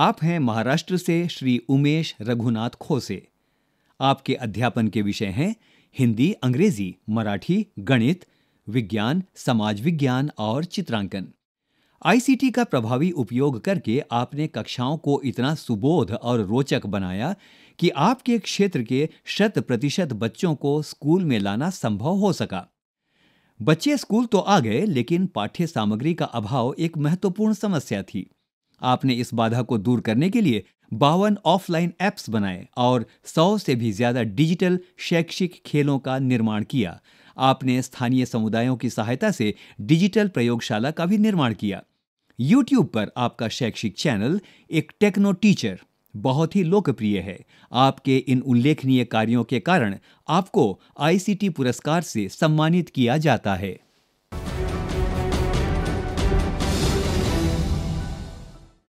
आप हैं महाराष्ट्र से श्री उमेश रघुनाथ खोसे आपके अध्यापन के विषय हैं हिंदी अंग्रेजी मराठी गणित विज्ञान समाज विज्ञान और चित्रांकन आईसीटी का प्रभावी उपयोग करके आपने कक्षाओं को इतना सुबोध और रोचक बनाया कि आपके क्षेत्र के शत प्रतिशत बच्चों को स्कूल में लाना संभव हो सका बच्चे स्कूल तो आ गए लेकिन पाठ्य सामग्री का अभाव एक महत्वपूर्ण समस्या थी आपने इस बाधा को दूर करने के लिए बावन ऑफलाइन ऐप्स बनाए और सौ से भी ज्यादा डिजिटल शैक्षिक खेलों का निर्माण किया आपने स्थानीय समुदायों की सहायता से डिजिटल प्रयोगशाला का भी निर्माण किया यूट्यूब पर आपका शैक्षिक चैनल एक टेक्नो टीचर बहुत ही लोकप्रिय है आपके इन उल्लेखनीय कार्यों के कारण आपको आई पुरस्कार से सम्मानित किया जाता है